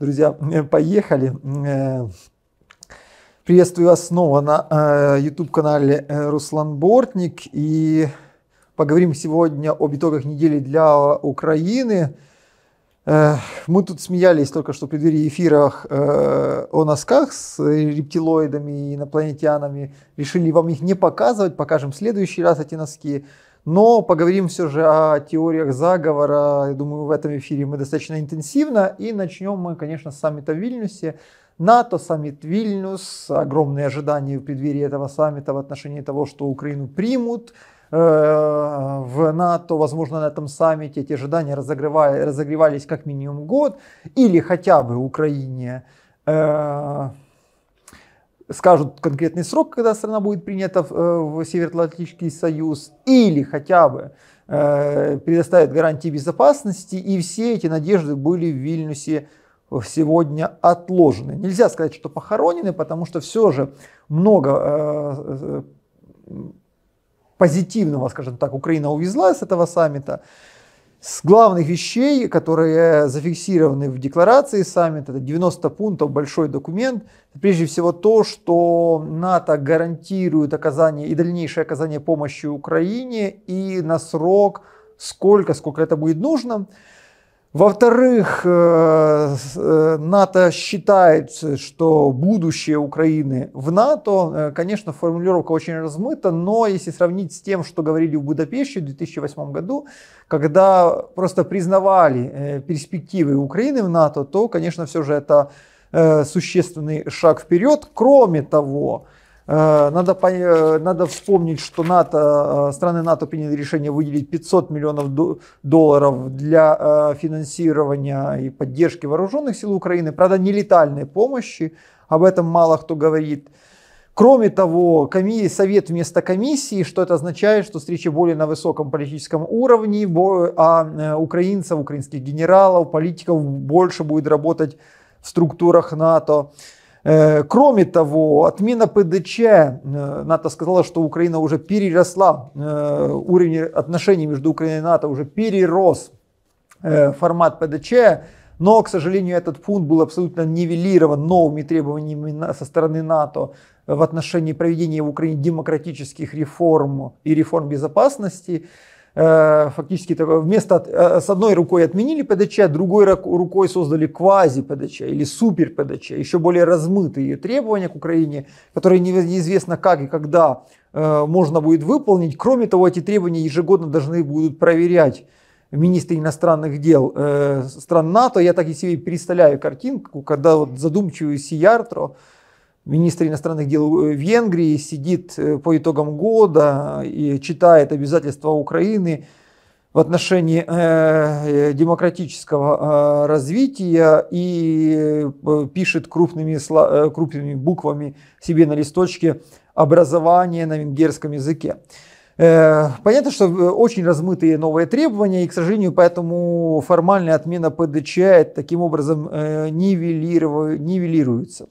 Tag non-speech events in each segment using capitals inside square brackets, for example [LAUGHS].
Друзья, э, поехали. Э, приветствую вас снова на э, YouTube-канале Руслан Бортник. И поговорим сегодня об итогах недели для Украины. Мы тут смеялись только что в преддверии эфирах о носках с рептилоидами и инопланетянами. Решили вам их не показывать, покажем в следующий раз эти носки. Но поговорим все же о теориях заговора. Я думаю, в этом эфире мы достаточно интенсивно. И начнем мы, конечно, с саммита в Вильнюсе. НАТО, саммит Вильнюс, огромные ожидания в преддверии этого саммита в отношении того, что Украину примут э, в НАТО, возможно, на этом саммите эти ожидания разогревали, разогревались как минимум год, или хотя бы Украине э, скажут конкретный срок, когда страна будет принята в э, Североатлантический союз, или хотя бы э, предоставят гарантии безопасности, и все эти надежды были в Вильнюсе сегодня отложены. Нельзя сказать, что похоронены, потому что все же много э, позитивного, скажем так, Украина увезла с этого саммита. С главных вещей, которые зафиксированы в декларации саммита, это 90 пунктов, большой документ, прежде всего то, что НАТО гарантирует оказание и дальнейшее оказание помощи Украине и на срок сколько, сколько это будет нужно. Во-вторых, э, э, НАТО считает, что будущее Украины в НАТО, э, конечно, формулировка очень размыта, но если сравнить с тем, что говорили в Будапеште в 2008 году, когда просто признавали перспективы Украины в НАТО, то, конечно, все же это существенный шаг вперед. Кроме того, Э, надо, э, надо вспомнить, что НАТО, э, страны НАТО приняли решение выделить 500 миллионов долларов для финансирования и поддержки вооруженных сил Украины. Правда, нелетальной помощи, об этом мало кто говорит. Кроме того, комиссия, совет вместо комиссии, что это означает, что встречи более на высоком политическом уровне, а украинцев, украинских генералов, политиков больше будет работать в структурах НАТО. Э, кроме того, отмена ПДЧ, э, НАТО сказала, что Украина уже переросла, э, уровень отношений между Украиной и НАТО уже перерос формат ПДЧ, но, к сожалению, этот пункт был абсолютно нивелирован новыми требованиями со стороны НАТО в отношении проведения в Украине демократических реформ и реформ безопасности. Э, фактически вместо э, с одной рукой отменили ПДЧ, другой рукой создали квази ПДЧ или супер ПДЧ, еще более размытые требования к Украине, которые неизвестно как и когда э, можно будет выполнить. Кроме того, эти требования ежегодно должны будут проверять министры иностранных дел стран НАТО. Я так и себе представляю картинку, когда вот задумчивый Сияртро, министр иностранных дел э, Венгрии сидит э, по итогам года и читает обязательства Украины в отношении э, демократического развития и пишет крупными, крупными буквами себе на листочке образование на венгерском языке. Понятно, что очень размытые новые требования, и, к сожалению, поэтому формальная отмена ПДЧ таким образом нивелируется.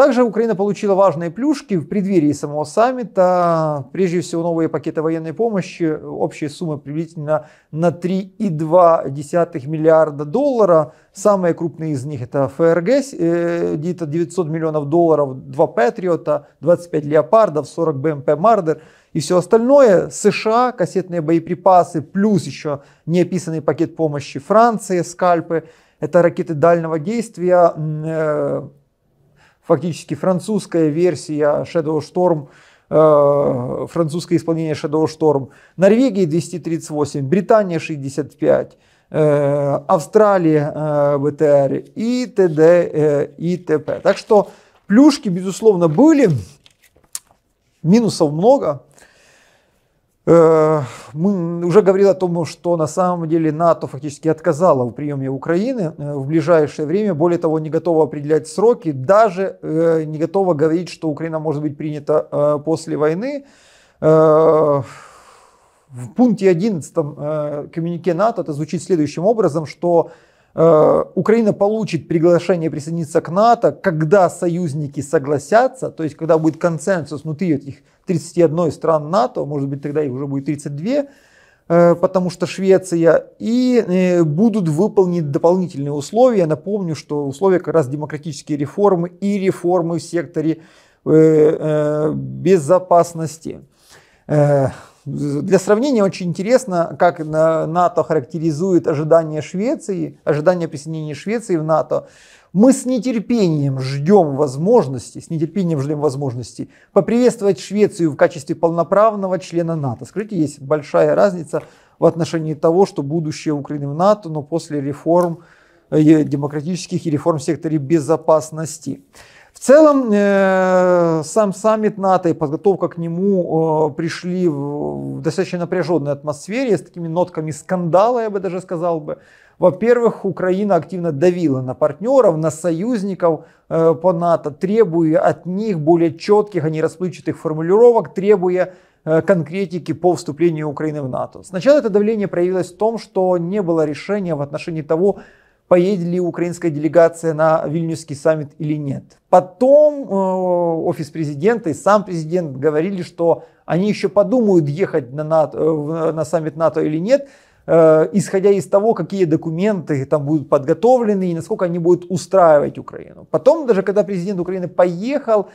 Также Украина получила важные плюшки в преддверии самого саммита. Прежде всего, новые пакеты военной помощи. Общая суммы приблизительно на 3,2 миллиарда долларов. Самые крупные из них это ФРГ, э, где-то 900 миллионов долларов, 2 Патриота, 25 Леопардов, 40 БМП Мардер и все остальное. США, кассетные боеприпасы, плюс еще неописанный пакет помощи Франции, скальпы. Это ракеты дальнего действия, э, фактически французская версия Shadow Storm, э, французское исполнение Shadow Storm, Норвегия 238, Британия 65, э, Австралия э, БТР и т.д. Э, и т.п. Так что плюшки, безусловно, были, минусов много, Э, мы уже говорили о том, что на самом деле НАТО фактически отказало в приеме Украины э, в ближайшее время. Более того, не готово определять сроки, даже э, не готово говорить, что Украина может быть принята после войны. В пункте 11 коммюнике НАТО это звучит следующим образом, что Э, Украина получит приглашение присоединиться к НАТО, когда союзники согласятся, то есть когда будет консенсус внутри этих 31 стран НАТО, может быть тогда их уже будет 32, э, потому что Швеция, и э, будут выполнить дополнительные условия. Напомню, что условия как раз демократические реформы и реформы в секторе безопасности. Для сравнения очень интересно, как НАТО характеризует ожидания Швеции, ожидания присоединения Швеции в НАТО. Мы с нетерпением ждем возможности, с нетерпением ждем возможности поприветствовать Швецию в качестве полноправного члена НАТО. Скажите, есть большая разница в отношении того, что будущее Украины в НАТО, но после реформ э, демократических и реформ в секторе безопасности. В целом, э, сам саммит НАТО и подготовка к нему э, пришли в, достаточно напряженной атмосфере, с такими нотками скандала, я бы даже сказал бы. Во-первых, Украина активно давила на партнеров, на союзников э, по НАТО, требуя от них более четких, а не расплывчатых формулировок, требуя конкретики по вступлению Украины в НАТО. Сначала это давление проявилось в том, что не было решения в отношении того, поедет ли украинская делегация на Вильнюсский саммит или нет. Потом э, офис президента и сам президент говорили, что они еще подумают, ехать на, НАТО, э, на саммит НАТО или нет, э, исходя из того, какие документы там будут подготовлены и насколько они будут устраивать Украину. Потом, даже когда президент Украины поехал,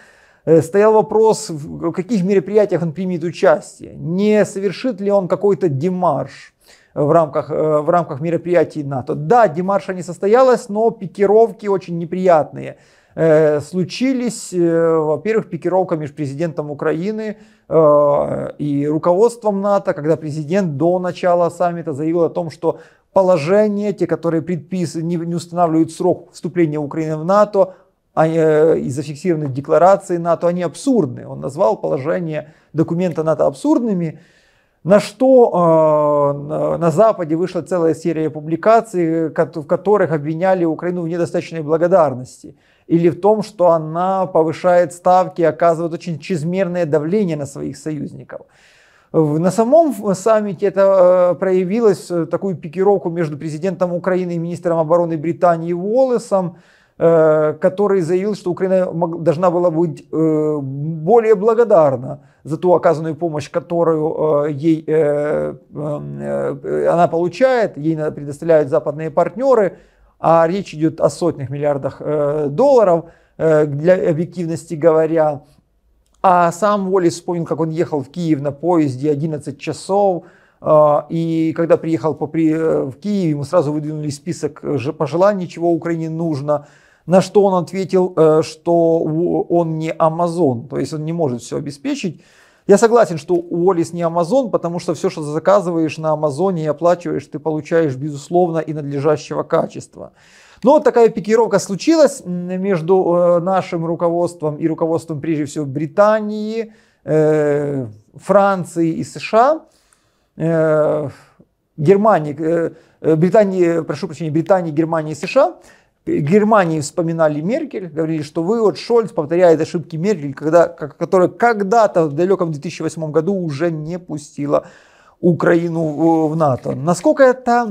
стоял вопрос, в каких мероприятиях он примет участие, не совершит ли он какой-то демарш в рамках, э, в рамках мероприятий НАТО. Да, демарша не состоялась, но пикировки очень неприятные э, случились. Э, во-первых, пикировка между президентом Украины и руководством НАТО, когда президент до начала саммита заявил о том, что положение, те, которые предписывают не, устанавливают срок вступления Украины в НАТО, они, и зафиксированы декларации НАТО, они абсурдны. Он назвал положение документа НАТО абсурдными. На что э, на Западе вышла целая серия публикаций, в которых обвиняли Украину в недостаточной благодарности или в том, что она повышает ставки, оказывает очень чрезмерное давление на своих союзников. На самом саммите это э, проявилось э, такую пикировку между президентом Украины и министром обороны Британии Уоллесом. Э, который заявил, что Украина должна была быть э, более благодарна за ту оказанную помощь, которую э, ей, она получает, ей предоставляют западные партнеры, а речь идет о сотнях миллиардах долларов, для объективности говоря. А сам Уоллес вспомнил, как он ехал в Киев на поезде 11 часов, и когда приехал в Киев, ему сразу выдвинули список пожеланий, чего Украине нужно – на что он ответил, э, что он не Amazon, то есть он не может все обеспечить. Я согласен, что Уоллис не Amazon, потому что все, что заказываешь на Амазоне и оплачиваешь, ты получаешь, безусловно, и надлежащего качества. Но вот такая пикировка случилась между э, нашим руководством и руководством, прежде всего, Британии, э, Франции и США. Германии, Британии, прошу прощения, Британии, Германии и США. Германии вспоминали Меркель, говорили, что вы вот Шольц повторяет ошибки Меркель, когда, которая когда-то в далеком 2008 году уже не пустила Украину в НАТО. Насколько эта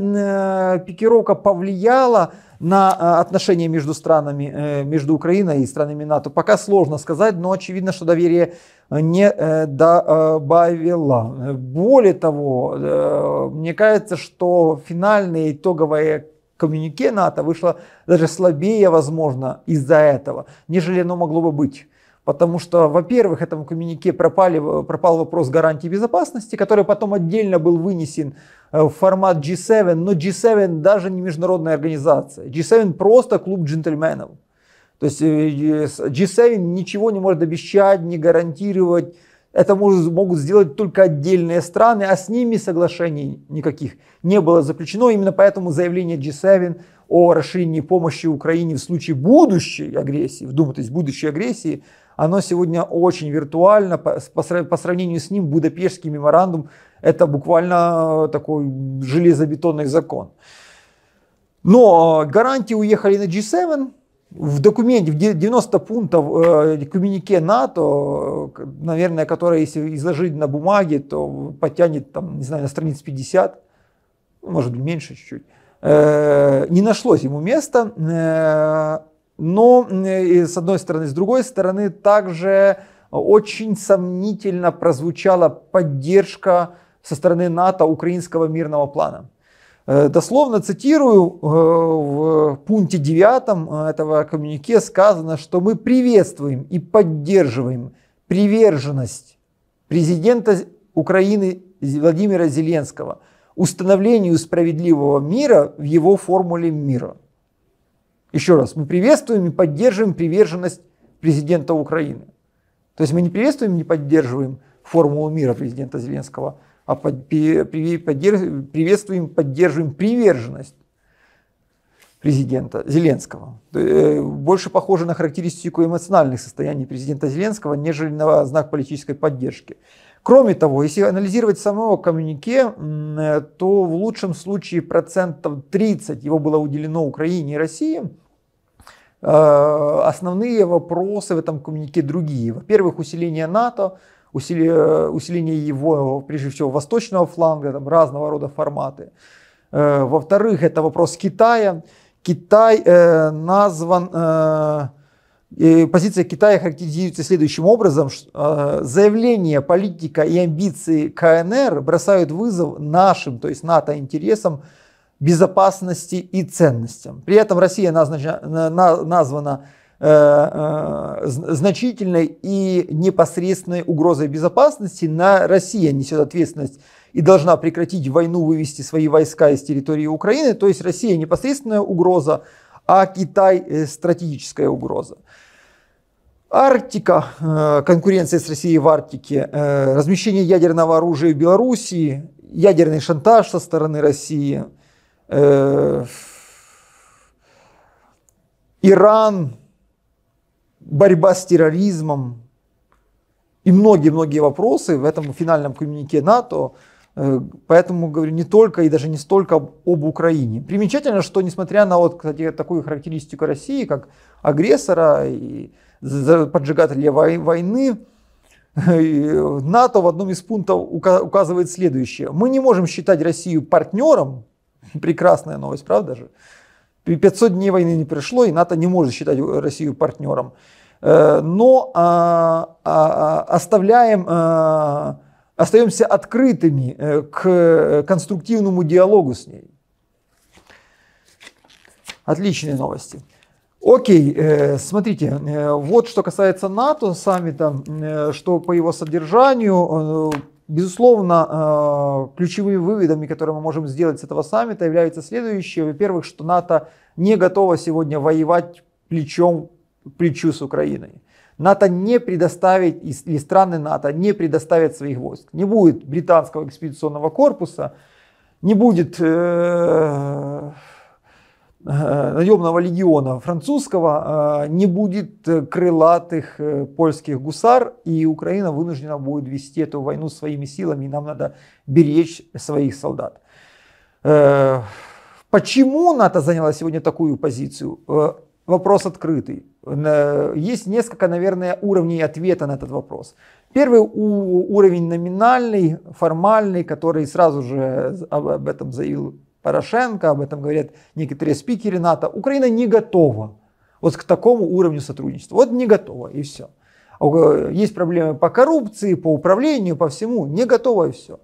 э, пикировка повлияла на э, отношения между странами, э, между Украиной и странами НАТО, пока сложно сказать, но очевидно, что доверие не добавила. Более того, мне кажется, что финальная итоговая Коммунике НАТО вышло даже слабее, возможно, из-за этого, нежели оно могло бы быть. Потому что, во-первых, этому коммунике пропали, пропал вопрос гарантии безопасности, который потом отдельно был вынесен э, в формат G7, но G7 даже не международная организация. G7 просто клуб джентльменов. То есть э, э, G7 ничего не может обещать, не гарантировать, это может, могут сделать только отдельные страны, а с ними соглашений никаких не было заключено. Именно поэтому заявление G7 о расширении помощи Украине в случае будущей агрессии, вдумайтесь, будущей агрессии, оно сегодня очень виртуально. По, по, сравнению с ним Будапештский меморандум – это буквально э, такой железобетонный закон. Но э, гарантии уехали на G7, в документе, в 90 пунктов э, коммюнике НАТО, э, наверное, которое если изложить на бумаге, то подтянет там, не знаю, на страниц 50, ну, может быть, меньше чуть-чуть, э, не нашлось ему места. Э, но, э, с одной стороны, с другой стороны, также очень сомнительно прозвучала поддержка со стороны НАТО украинского мирного плана. Э, дословно цитирую, э, в пункте 9 э, этого коммюнике сказано, что мы приветствуем и поддерживаем приверженность президента Украины Владимира Зеленского установлению справедливого мира в его формуле мира. Еще раз, мы приветствуем и поддерживаем приверженность президента Украины. То есть мы не приветствуем, и не поддерживаем формулу мира президента Зеленского, а под, приветствуем, поддерживаем приверженность президента Зеленского. Э, больше похоже на характеристику эмоциональных состояний президента Зеленского, нежели на знак политической поддержки. Кроме того, если анализировать самого коммюнике, то в лучшем случае процентов 30 его было уделено Украине и России. Э, основные вопросы в этом коммюнике другие. Во-первых, усиление НАТО, усили э, усиление его, прежде всего, восточного фланга, там разного рода форматы. Э, во-вторых, это вопрос Китая. Китай э, назван... Э, позиция Китая характеризуется следующим образом. Что, э, заявление, политика и амбиции КНР бросают вызов нашим, то есть НАТО, интересам безопасности и ценностям. При этом Россия назначена, названа Э, э, значительной и непосредственной угрозой безопасности на Россия несет ответственность и должна прекратить войну, вывести свои войска из территории Украины. То есть Россия непосредственная угроза, а Китай э, стратегическая угроза. Арктика, конкуренция с Россией в Арктике, размещение ядерного оружия в Белоруссии, ядерный шантаж со стороны России, Иран, борьба с терроризмом и многие-многие вопросы в этом финальном коммунике НАТО. Э, поэтому говорю не только и даже не столько об, об Украине. Примечательно, что несмотря на вот, кстати, такую характеристику России, как агрессора и поджигателя войны, э, НАТО в одном из пунктов указывает следующее. Мы не можем считать Россию партнером, [LAUGHS] прекрасная новость, правда же, 500 дней войны не пришло, и НАТО не может считать Россию партнером. Э, но а, а, а, оставляем, э, остаемся открытыми э, к конструктивному диалогу с ней. Отличные новости. Окей, смотрите, вот что касается НАТО саммита, что по его содержанию Безусловно, э, ключевыми выводами, которые мы можем сделать с этого саммита, являются следующие. Во-первых, что НАТО не готово сегодня воевать плечом к плечу с Украиной. НАТО не предоставит, или страны НАТО не предоставят своих войск. Не будет британского экспедиционного корпуса, не будет э, Э, наемного легиона французского э, не будет э, крылатых польских гусар, и Украина вынуждена будет вести эту войну своими силами, и нам надо беречь своих солдат. Почему НАТО заняла сегодня такую позицию? Вопрос открытый. Есть несколько, наверное, уровней ответа на этот вопрос. Первый уровень номинальный, формальный, который сразу же об этом заявил Порошенко, об этом говорят некоторые спикеры НАТО, Украина не готова вот к такому уровню сотрудничества. Вот не готова и все. А есть проблемы по коррупции, по управлению, по всему. Не готова и все.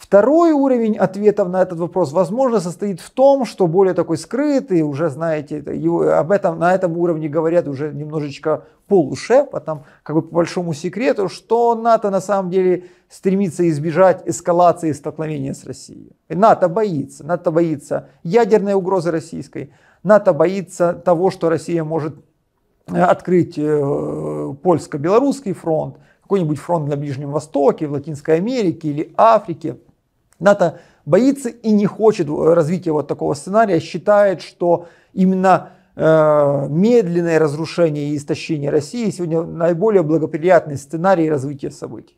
Второй уровень ответов на этот вопрос, возможно, состоит в том, что более такой скрытый, уже знаете, его, об этом, на этом уровне говорят уже немножечко полушепотом, как бы по большому секрету, что НАТО на самом деле стремится избежать эскалации и столкновения с Россией. НАТО боится, НАТО боится ядерной угрозы российской, НАТО боится того, что Россия может э, открыть э, польско-белорусский фронт, какой-нибудь фронт на Ближнем Востоке, в Латинской Америке или Африке – НАТО боится и не хочет э, развития вот такого сценария, считает, что именно э, медленное разрушение и истощение России сегодня наиболее благоприятный сценарий развития событий.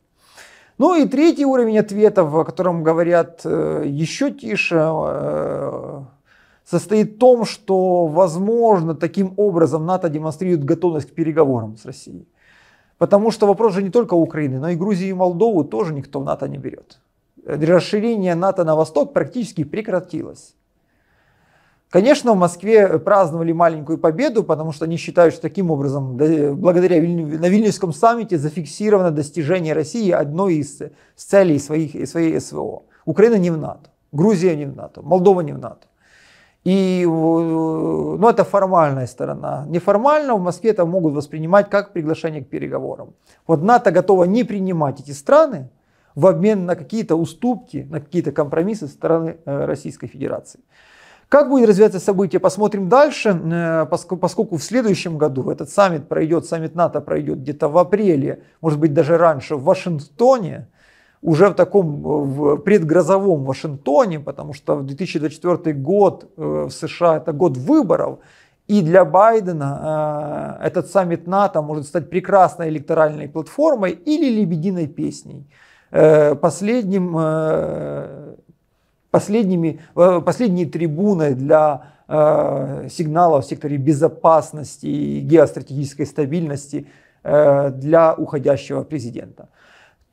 Ну и третий уровень ответов, о котором говорят э, еще тише, э, состоит в том, что, возможно, таким образом НАТО демонстрирует готовность к переговорам с Россией. Потому что вопрос же не только Украины, но и Грузии и Молдову тоже никто в НАТО не берет расширение НАТО на восток практически прекратилось. Конечно, в Москве праздновали маленькую победу, потому что они считают, что таким образом, благодаря на Вильнюсском саммите зафиксировано достижение России одной из, целей своих, своей СВО. Украина не в НАТО, Грузия не в НАТО, Молдова не в НАТО. И э, ну, это формальная сторона. Неформально в Москве это могут воспринимать как приглашение к переговорам. Вот НАТО готово не принимать эти страны, в обмен на какие-то уступки, на какие-то компромиссы со стороны э, Российской Федерации. Как будет развиваться событие, посмотрим дальше, э, поскольку в следующем году этот саммит пройдет, саммит НАТО пройдет где-то в апреле, может быть даже раньше, в Вашингтоне, уже в таком в предгрозовом Вашингтоне, потому что 2024 год э, в США это год выборов, и для Байдена этот саммит НАТО может стать прекрасной электоральной платформой или лебединой песней. Э, последним, э, последними, э, последней трибуной для сигналов в секторе безопасности и геостратегической стабильности для уходящего президента.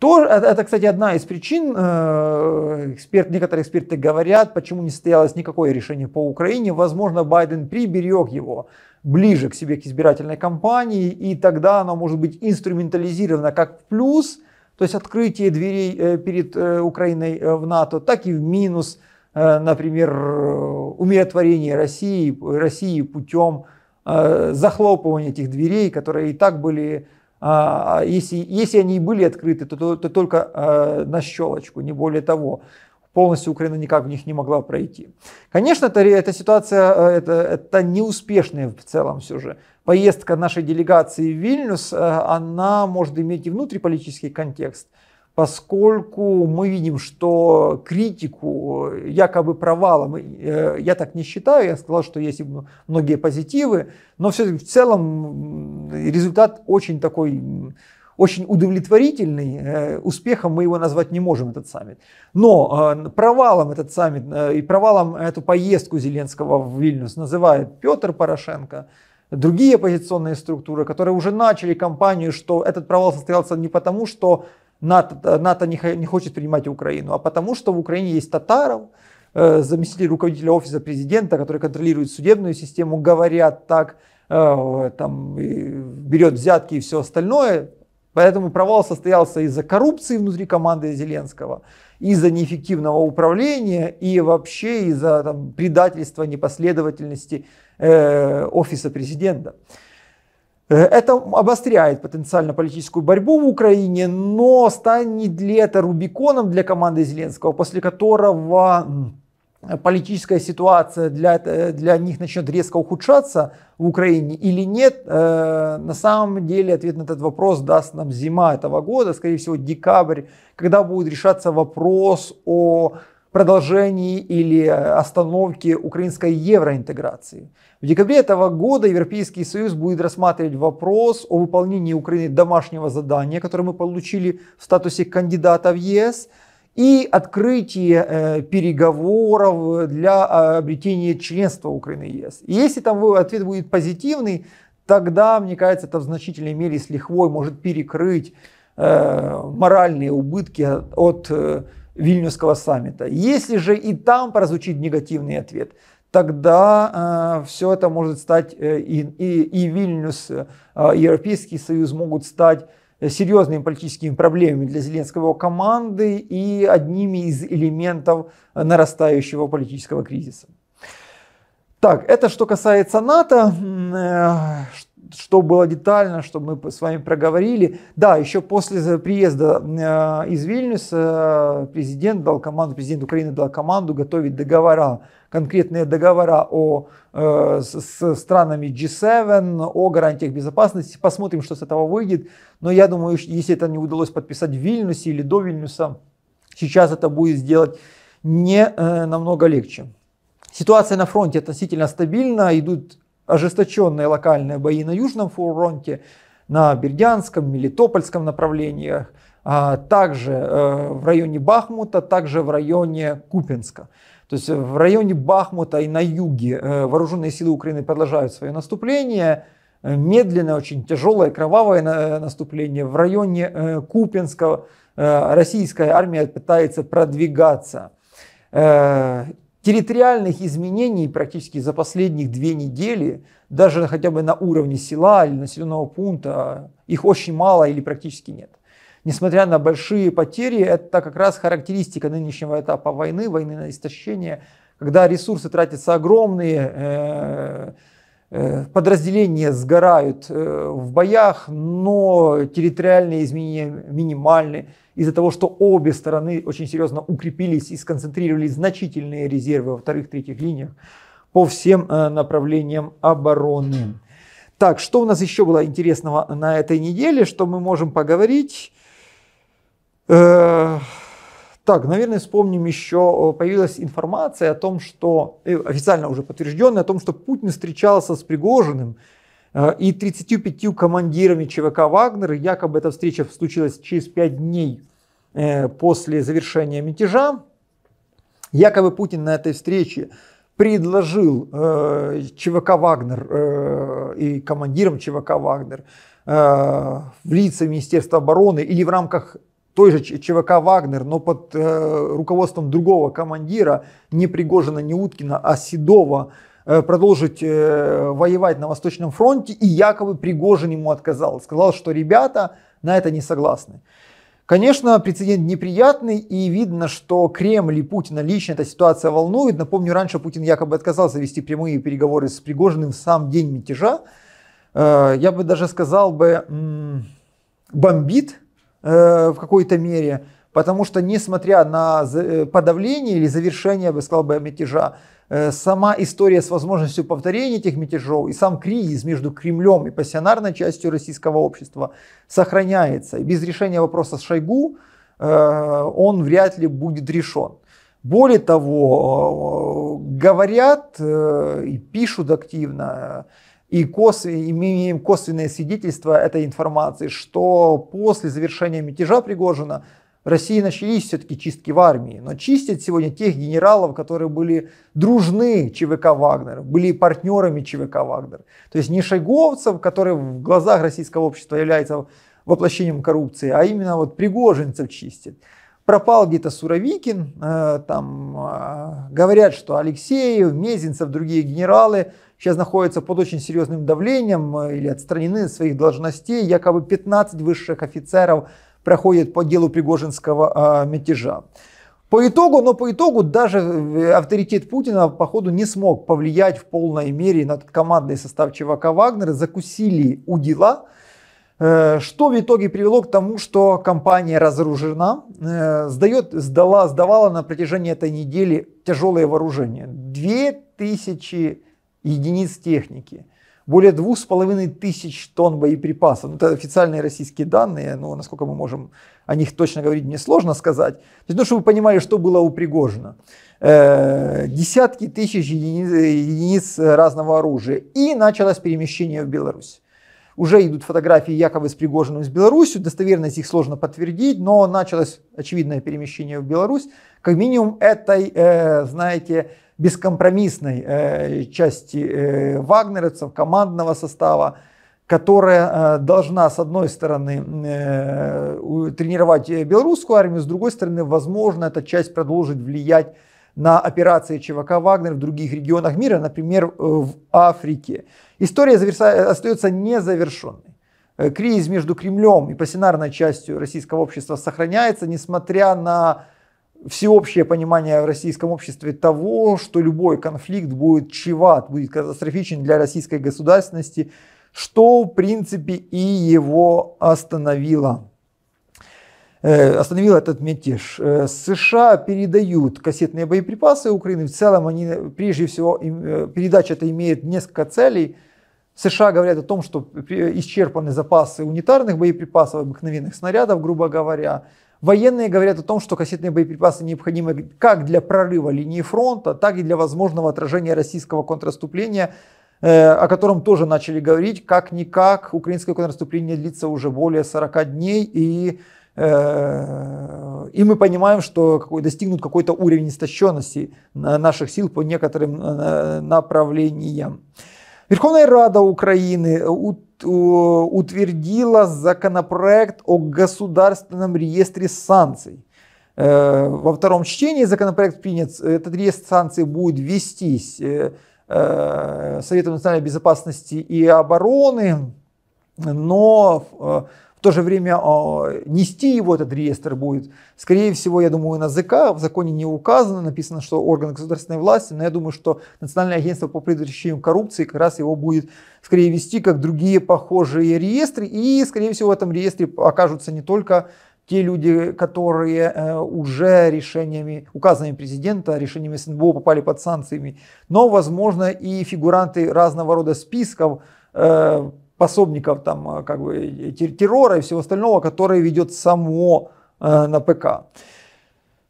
это, кстати, одна из причин, эксперт, некоторые эксперты говорят, почему не состоялось никакое решение по Украине. Возможно, Байден приберег его ближе к себе, к избирательной кампании, и тогда оно может быть инструментализировано как плюс – то есть открытие дверей э, перед э, Украиной э, в НАТО, так и в минус, например, умиротворение России, России путем захлопывания этих дверей, которые и так были, а, а, если, если они и были открыты, то, то, то только на щелочку, не более того полностью Украина никак в них не могла пройти. Конечно, это, эта ситуация, э, это, это неуспешная в целом все же. Поездка нашей делегации в Вильнюс, э, она может иметь и внутриполитический контекст, поскольку мы видим, что критику э, якобы провалом, я так не считаю, я сказал, что есть многие позитивы, но все-таки в целом результат очень такой очень удовлетворительный, э, успехом мы его назвать не можем, этот саммит. Но э, провалом этот саммит э, и провалом эту поездку Зеленского в Вильнюс называет Петр Порошенко, другие оппозиционные структуры, которые уже начали кампанию, что этот провал состоялся не потому, что НАТО, НАТО не, хочет принимать Украину, а потому, что в Украине есть татаров, заместитель руководителя офиса президента, который контролирует судебную систему, говорят так, там, берет взятки и все остальное, Поэтому провал состоялся из-за коррупции внутри команды Зеленского, из-за неэффективного управления и вообще из-за там, предательства, непоследовательности э, офиса президента. Э, это обостряет потенциально политическую борьбу в Украине, но станет ли это Рубиконом для команды Зеленского, после которого политическая ситуация для, э, для них начнет резко ухудшаться в Украине или нет, э, на самом деле ответ на этот вопрос даст нам зима этого года, скорее всего декабрь, когда будет решаться вопрос о продолжении или остановке украинской евроинтеграции. В декабре этого года Европейский Союз будет рассматривать вопрос о выполнении Украины домашнего задания, которое мы получили в статусе кандидата в ЕС – и открытие э, переговоров для э, обретения членства Украины в ЕС. И если там ответ будет позитивный, тогда, мне кажется, это в значительной мере с лихвой может перекрыть э, моральные убытки от э, Вильнюсского саммита. Если же и там прозвучит негативный ответ, тогда э, все это может стать, э, и, и, и Вильнюс, э, Европейский Союз могут стать серьезными политическими проблемами для Зеленского команды и одними из элементов нарастающего политического кризиса. Так, это что касается НАТО. Э, что было детально, что мы с вами проговорили. Да, еще после приезда э, из Вильнюса э, президент дал команду, президент Украины дал команду готовить договора, конкретные договора о, э, с странами G7, о гарантиях безопасности. Посмотрим, что с этого выйдет. Но я думаю, если это не удалось подписать в Вильнюсе или до Вильнюса, сейчас это будет сделать не намного легче. Ситуация на фронте относительно стабильна, идут ожесточенные локальные бои на Южном фронте, на Бердянском, Мелитопольском направлениях, а также э, в районе Бахмута, также в районе Купинска. То есть э, в районе Бахмута и на юге э, вооруженные силы Украины продолжают свое наступление. Медленное, очень тяжелое, кровавое наступление. В районе Купинска российская армия пытается продвигаться территориальных изменений практически за последние две недели, даже хотя бы на уровне села или населенного пункта, их очень мало или практически нет. Несмотря на большие потери, это как раз характеристика нынешнего этапа войны, войны на истощение, когда ресурсы тратятся огромные, э, э, подразделения сгорают э, в боях, но территориальные изменения минимальны из-за того, что обе стороны очень серьезно укрепились и сконцентрировали значительные резервы во вторых, третьих линиях по всем э, направлениям обороны. Так, что у нас еще было интересного на этой неделе, что мы можем поговорить? Э, так, наверное, вспомним еще, появилась информация о том, что, э, официально уже подтвержденная, о том, что Путин встречался с Пригожиным и 35 командирами ЧВК «Вагнер». Якобы эта встреча случилась через 5 дней Э, после завершения мятежа. Якобы Путин на этой встрече предложил э, ЧВК Вагнер э, и командирам ЧВК Вагнер э, в лице Министерства обороны или в рамках той же ЧВК Вагнер, но под э, руководством другого командира, не Пригожина, не Уткина, а Седова, э, продолжить э, воевать на Восточном фронте, и якобы Пригожин ему отказал, сказал, что ребята на это не согласны. Конечно, прецедент неприятный, и видно, что Кремль и Путина лично эта ситуация волнует. Напомню, раньше Путин якобы отказался вести прямые переговоры с Пригожиным в сам день мятежа. Э, я бы даже сказал бы, бомбит э, в какой-то мере, потому что несмотря на э, подавление или завершение, я бы сказал бы, мятежа, Э, сама история с возможностью повторения этих мятежов и сам кризис между Кремлем и пассионарной частью российского общества сохраняется. И без решения вопроса с Шойгу э, он вряд ли будет решен. Более того, э, говорят и пишут активно, и кос, имеем косвенное свидетельство этой информации, что после завершения мятежа Пригожина в России начались все-таки чистки в армии, но чистят сегодня тех генералов, которые были дружны ЧВК Вагнера, были партнерами ЧВК Вагнера. То есть не шайговцев, которые в глазах российского общества являются воплощением коррупции, а именно вот пригожинцев чистят. Пропал где-то Суровикин, э, там э, говорят, что Алексеев, Мезенцев, другие генералы сейчас находятся под очень серьезным давлением э, или отстранены от своих должностей. Якобы 15 высших офицеров проходит по делу Пригожинского а, мятежа. По итогу, но по итогу даже э, авторитет Путина, походу, не смог повлиять в полной мере на этот командный состав ЧВК Вагнера. Закусили у дела, э, что в итоге привело к тому, что компания разоружена, э, сдает, сдала, сдавала на протяжении этой недели тяжелое вооружение. 2000 единиц техники – более двух с половиной тысяч тонн боеприпасов. Ну, это официальные российские данные, но насколько мы можем о них точно говорить, мне сложно сказать. То есть, ну, чтобы вы понимали, что было у Пригожина. Э, десятки тысяч единиц, разного оружия. И началось перемещение в Беларусь. Уже идут фотографии якобы с Пригожиным с Беларусью, достоверность их сложно подтвердить, но началось очевидное перемещение в Беларусь. Как минимум этой, э, знаете, бескомпромиссной э, части э, вагнеровцев, командного состава, которая э, должна, с одной стороны, э, тренировать э, белорусскую армию, с другой стороны, возможно, эта часть продолжит влиять на операции ЧВК «Вагнер» в других регионах мира, например, в Африке. История заверса... остается незавершенной. Кризис между Кремлем и пассионарной частью российского общества сохраняется, несмотря на всеобщее понимание в российском обществе того, что любой конфликт будет чеват, будет катастрофичен для российской государственности, что, в принципе, и его остановило. Э, остановил этот мятеж. Э, США передают кассетные боеприпасы Украины. В целом, они, прежде всего, э, передача это имеет несколько целей. США говорят о том, что э, исчерпаны запасы унитарных боеприпасов, обыкновенных снарядов, грубо говоря. Военные говорят о том, что кассетные боеприпасы необходимы как для прорыва линии фронта, так и для возможного отражения российского контрнаступления, э, о котором тоже начали говорить. Как-никак, украинское контрнаступление длится уже более 40 дней, и, э, и мы понимаем, что достигнут какой-то уровень истощенности наших сил по некоторым э, направлениям. Верховная Рада Украины э, утвердила законопроект о государственном реестре санкций. Э, во втором чтении законопроект принят, э, этот реестр санкций будет вестись Советом национальной безопасности и обороны, но в то же время а, нести его этот реестр будет, скорее всего, я думаю, на ЗК, в законе не указано, написано, что органы государственной власти, но я думаю, что Национальное агентство по предотвращению коррупции как раз его будет скорее вести, как другие похожие реестры, и, скорее всего, в этом реестре окажутся не только те люди, которые э, уже решениями, указанными президента, решениями СНБО попали под санкциями, но, возможно, и фигуранты разного рода списков, э, пособников там, а, как бы, террора и всего остального, которое ведет само э, на ПК.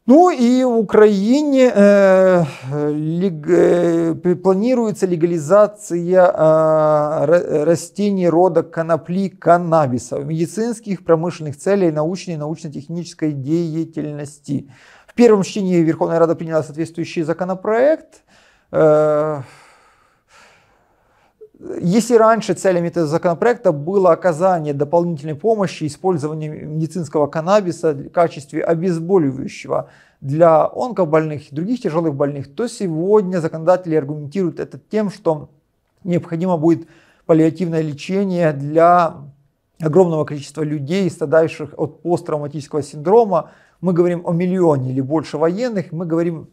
Ну и в Украине э, лег, э, планируется легализация э, растений рода конопли каннабиса в медицинских, промышленных целях и научной и научно-технической деятельности. В первом чтении Верховная Рада приняла соответствующий законопроект. Э, если раньше целями этого законопроекта было оказание дополнительной помощи, использование медицинского каннабиса в качестве обезболивающего для онкобольных и других тяжелых больных, то сегодня законодатели аргументируют это тем, что необходимо будет паллиативное лечение для огромного количества людей, страдающих от посттравматического синдрома. Мы говорим о миллионе или больше военных, мы говорим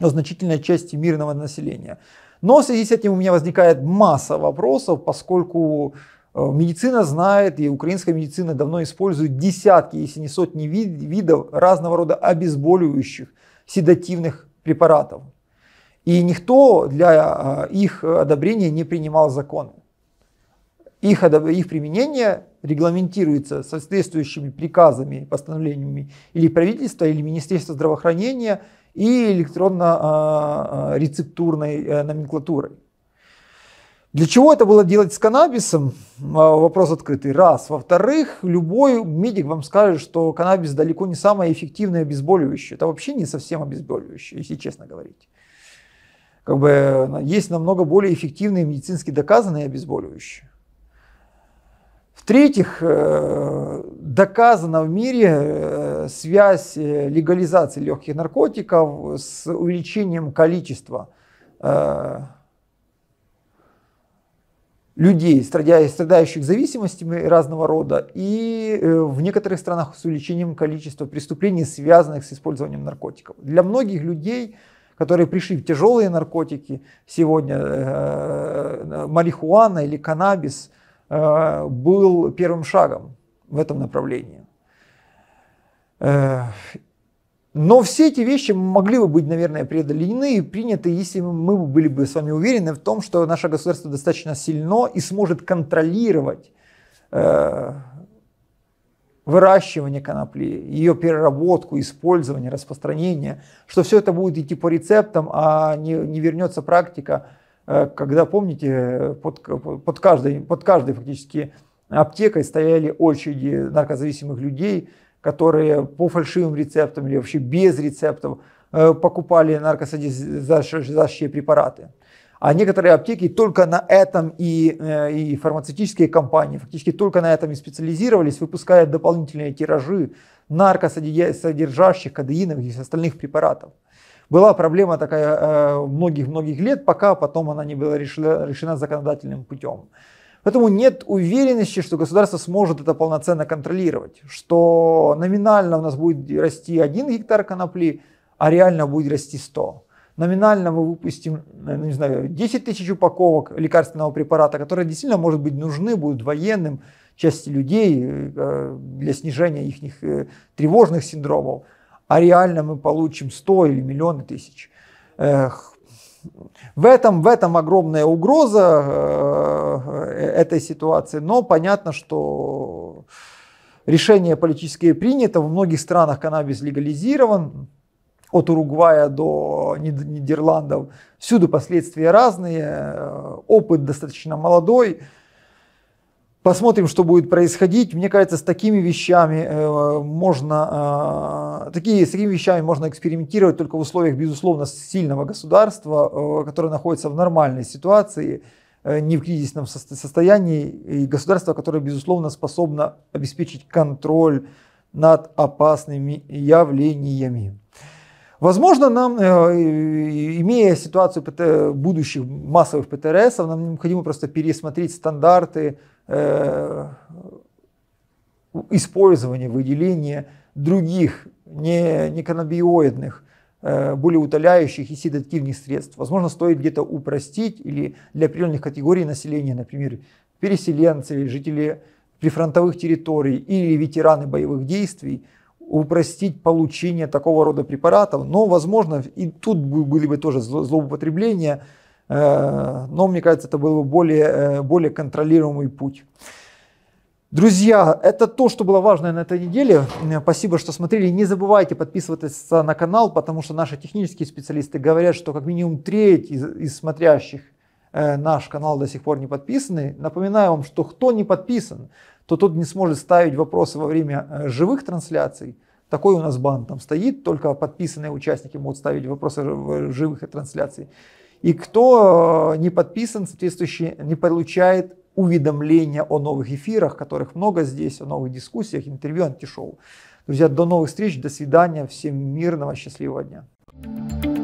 но значительной части мирного населения. Но в связи с этим у меня возникает масса вопросов, поскольку э, медицина знает, и украинская медицина давно использует десятки, если не сотни видов разного рода обезболивающих, седативных препаратов. И никто для э, их одобрения не принимал законы. Их, их применение регламентируется соответствующими приказами, постановлениями или правительства, или Министерства здравоохранения – и электронно-рецептурной э, номенклатурой. Для чего это было делать с каннабисом? А, вопрос открытый. Раз. Во-вторых, любой медик вам скажет, что каннабис далеко не самое эффективное обезболивающее. Это вообще не совсем обезболивающее, если честно говорить. Как бы э, есть намного более эффективные медицински доказанные обезболивающие. В-третьих, э, доказана в мире э, связь э, легализации легких наркотиков с увеличением количества людей, страдающих зависимостями разного рода, и в некоторых странах с увеличением количества преступлений, связанных с использованием наркотиков. Для многих людей, которые пришли в тяжелые наркотики сегодня, марихуана или каннабис – Э, был первым шагом в этом направлении. Э, но все эти вещи могли бы быть, наверное, преодолены и приняты, если мы были бы с вами уверены в том, что наше государство достаточно сильно и сможет контролировать э, выращивание конопли, ее переработку, использование, распространение, что все это будет идти по рецептам, а не, не вернется практика, Э, когда, помните, под, под, каждой, под каждой фактически аптекой стояли очереди наркозависимых людей, которые по фальшивым рецептам или вообще без рецептов э, покупали наркосодержащие препараты. А некоторые аптеки только на этом и, э, и фармацевтические компании фактически только на этом и специализировались, выпуская дополнительные тиражи наркосодержащих, кадеиновых и остальных препаратов. Была проблема такая многих-многих э, лет, пока потом она не была решена, решена законодательным путем. Поэтому нет уверенности, что государство сможет это полноценно контролировать, что номинально у нас будет расти 1 гектар конопли, а реально будет расти 100. Номинально мы выпустим, э, ну, не знаю, 10 тысяч упаковок лекарственного препарата, которые действительно, может быть, нужны будут военным части людей э, для снижения их тревожных синдромов а реально мы получим 100 или миллионы тысяч. Эх, в этом, в этом огромная угроза э, э, этой ситуации, но понятно, что решение политическое принято, во многих странах каннабис легализирован, от Уругвая до Нидерландов, всюду последствия разные, э, опыт достаточно молодой, Посмотрим, что будет происходить. Мне кажется, с такими вещами э, можно э, такие, с такими вещами можно экспериментировать только в условиях, безусловно, сильного государства, э, которое находится в нормальной ситуации, не в кризисном состоянии, и государство, которое, безусловно, способно обеспечить контроль над опасными явлениями. Возможно, нам, имея ситуацию будущих массовых ПТРСов, нам необходимо просто пересмотреть стандарты Э, использование, выделение других не, не каннабиоидных, э, более утоляющих и седативных средств. Возможно, стоит где-то упростить или для определенных категорий населения, например, переселенцы, жители прифронтовых территорий или ветераны боевых действий, упростить получение такого рода препаратов. Но, возможно, и тут были бы тоже злоупотребления, Э, но мне кажется, это был бы более, э, более контролируемый путь. Друзья, это то, что было важно на этой неделе. Э, спасибо, что смотрели. Не забывайте подписываться на канал, потому что наши технические специалисты говорят, что как минимум треть из, из смотрящих наш канал до сих пор не подписаны. Напоминаю вам, что кто не подписан, то тот не сможет ставить вопросы во время живых трансляций. Такой у нас бан там стоит, только подписанные участники могут ставить вопросы в живых трансляций. И кто э, не подписан, соответствующий, не получает уведомления о новых эфирах, которых много здесь, о новых дискуссиях, интервью, антишоу. Друзья, до новых встреч, до свидания, всем мирного, счастливого дня.